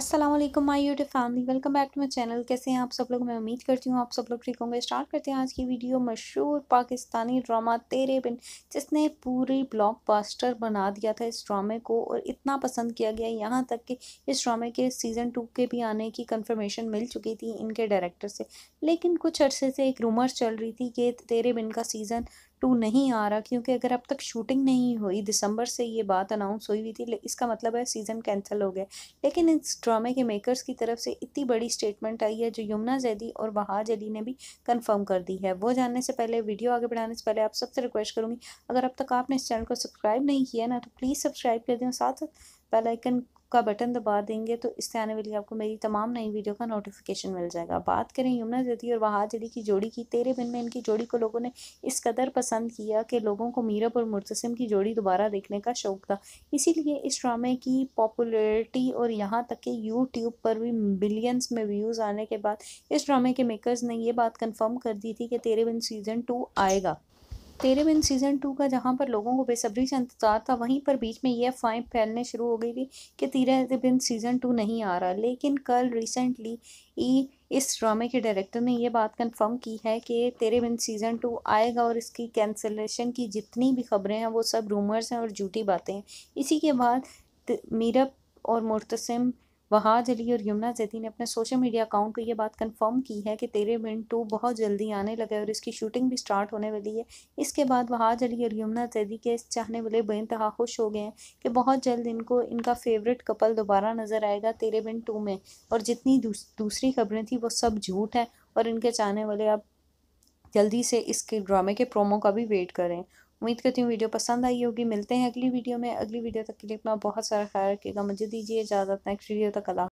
अस्सलाम वालेकुम my YouTube family welcome back to my channel कैसे हैं आप सब लोग मैं उम्मीद करती हूँ आप सब लोग ठीक होंगे स्टार्ट करते हैं आज की वीडियो मशहूर पाकिस्तानी ड्रामा तेरे बिन जिसने पूरी ब्लॉकबस्टर बना दिया था इस ड्रामे को और इतना पसंद किया गया यहाँ तक कि इस ड्रामे के सीज़न टू के भी आने की कन्फर्मेशन मिल चुकी थी इनके डायरेक्टर से लेकिन कुछ अर्से से एक रूमर चल रही थी कि तेरे बिन का सीज़न टू नहीं आ रहा क्योंकि अगर अब तक शूटिंग नहीं हुई दिसंबर से ये बात अनाउंस हुई हुई थी इसका मतलब है सीज़न कैंसिल हो गया लेकिन इस ड्रामे के मेकर्स की तरफ से इतनी बड़ी स्टेटमेंट आई है जो यमुना जैदी और बहाज अली ने भी कंफर्म कर दी है वो जानने से पहले वीडियो आगे बढ़ाने से पहले आप सबसे रिक्वेस्ट करूँगी अगर अब तक आपने इस चैनल को सब्सक्राइब नहीं किया ना तो प्लीज़ सब्सक्राइब कर दें साथ साथ बेलाइकन का बटन दबा देंगे तो इससे आने वाली आपको मेरी तमाम नई वीडियो का नोटिफिकेशन मिल जाएगा बात करें यमुना जदी और वहा जदी की जोड़ी की तेरे बिन में इनकी जोड़ी को लोगों ने इस कदर पसंद किया कि लोगों को मीरब और मुतसम की जोड़ी दोबारा देखने का शौक था इसीलिए इस ड्रामे की पॉपुलरिटी और यहाँ तक कि यूट्यूब पर भी बिलियंस में व्यूज़ आने के बाद इस ड्रामे के मेकर्स ने ये बात कन्फर्म कर दी थी कि तेरे बिन सीज़न टू आएगा तेरे बिन सीज़न टू का जहाँ पर लोगों को बेसब्री से इंतज़ार था वहीं पर बीच में ये अफवाहें फैलने शुरू हो गई थी कि तेरे बिन सीज़न टू नहीं आ रहा लेकिन कल रिसेंटली ई इस ड्रामे के डायरेक्टर ने यह बात कंफर्म की है कि तेरे बिन सीज़न टू आएगा और इसकी कैंसलेशन की जितनी भी खबरें हैं वो सब रूमर्स हैं और झूठी बातें हैं इसी के बाद मीरप और मुर्तसम वहाज अली और यमुना जैदी ने अपने सोशल मीडिया अकाउंट को ये बात कंफर्म की है कि तेरे मिनट टू बहुत जल्दी आने लगा और इसकी शूटिंग भी स्टार्ट होने वाली है इसके बाद वहाज अली और यमुना जैदी के चाहने वाले बेानतहा खुश हो गए हैं कि बहुत जल्द इनको इनका फेवरेट कपल दोबारा नज़र आएगा तेरे बिन टू में और जितनी दूस, दूसरी खबरें थी वो सब झूठ हैं और इनके चाहने वाले अब जल्दी से इसके ड्रामे के प्रोमो का भी वेट करें उम्मीद करती हूँ वीडियो पसंद आई होगी मिलते हैं अगली वीडियो में अगली वीडियो तक के लिए अपना बहुत सारा ख्याल रखिएगा मुझे दीजिए इजाज़त नेक्स्ट वीडियो तक अला